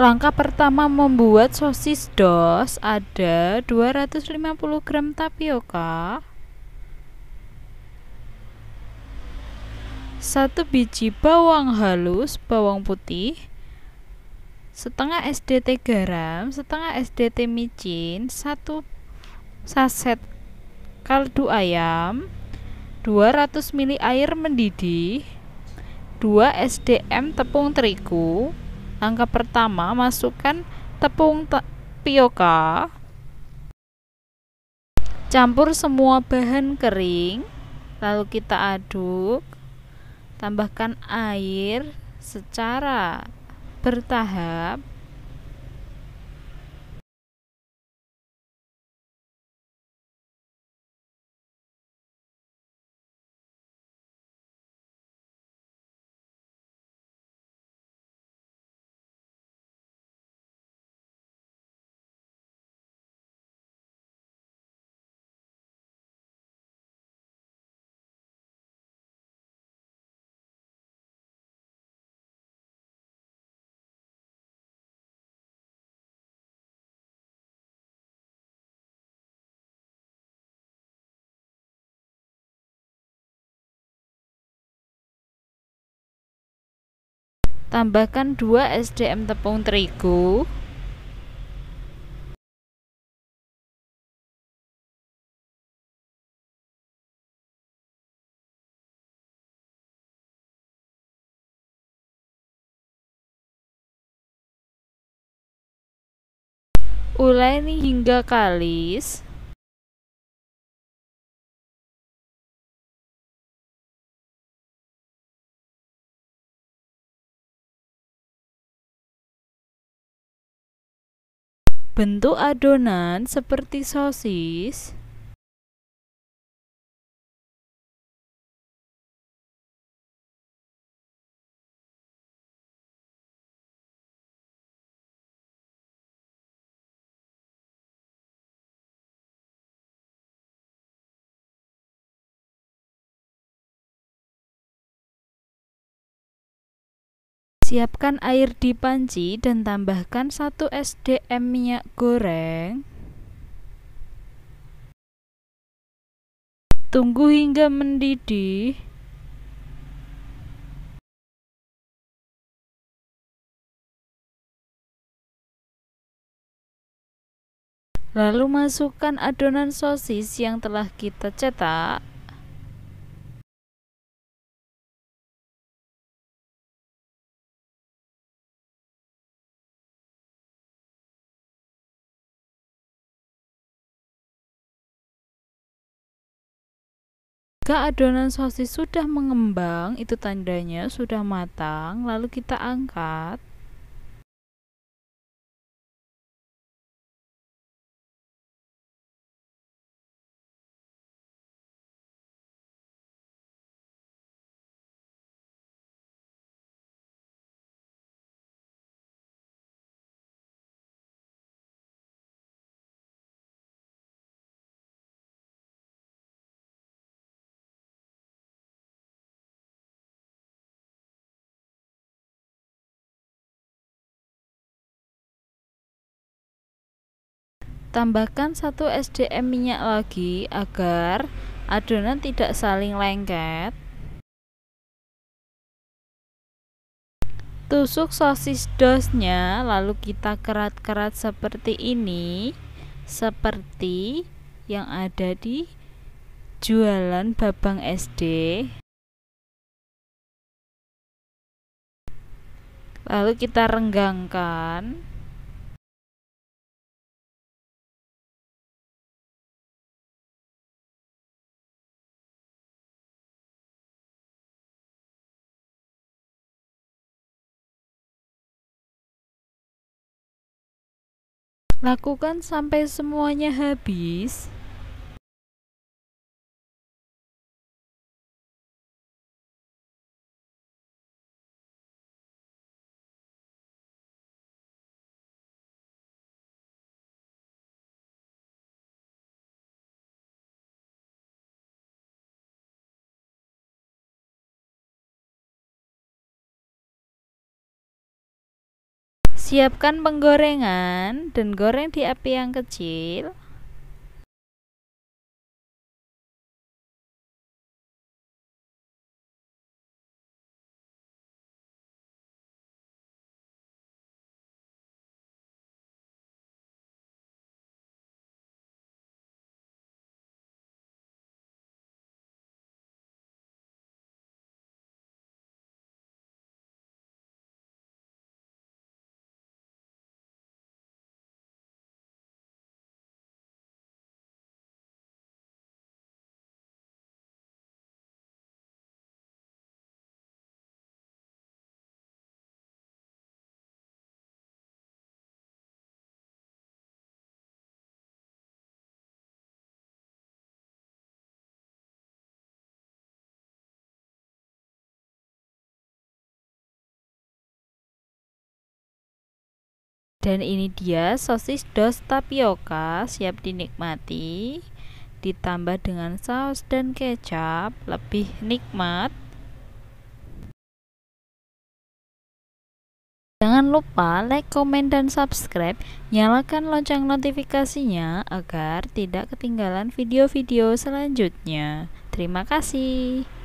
Langkah pertama membuat sosis dos ada 250 gram tapioka, satu biji bawang halus, bawang putih, setengah SDT garam, setengah SDT micin, satu saset kaldu ayam, 200 ml air mendidih, 2 SDM tepung terigu, angka pertama, masukkan tepung tapioka. Campur semua bahan kering, lalu kita aduk. Tambahkan air secara bertahap Tambahkan 2 SDM tepung terigu Uleni hingga kalis Bentuk adonan seperti sosis Siapkan air di panci dan tambahkan 1 SDM minyak goreng. Tunggu hingga mendidih. Lalu masukkan adonan sosis yang telah kita cetak. Jika adonan sosis sudah mengembang, itu tandanya sudah matang, lalu kita angkat. Tambahkan 1 SDM minyak lagi agar adonan tidak saling lengket. Tusuk sosis dosnya lalu kita kerat-kerat seperti ini, seperti yang ada di jualan Babang SD. Lalu kita renggangkan. Lakukan sampai semuanya habis. Siapkan penggorengan dan goreng di api yang kecil Dan ini dia sosis dos tapioka siap dinikmati ditambah dengan saus dan kecap lebih nikmat. Jangan lupa like, komen, dan subscribe. Nyalakan lonceng notifikasinya agar tidak ketinggalan video-video selanjutnya. Terima kasih.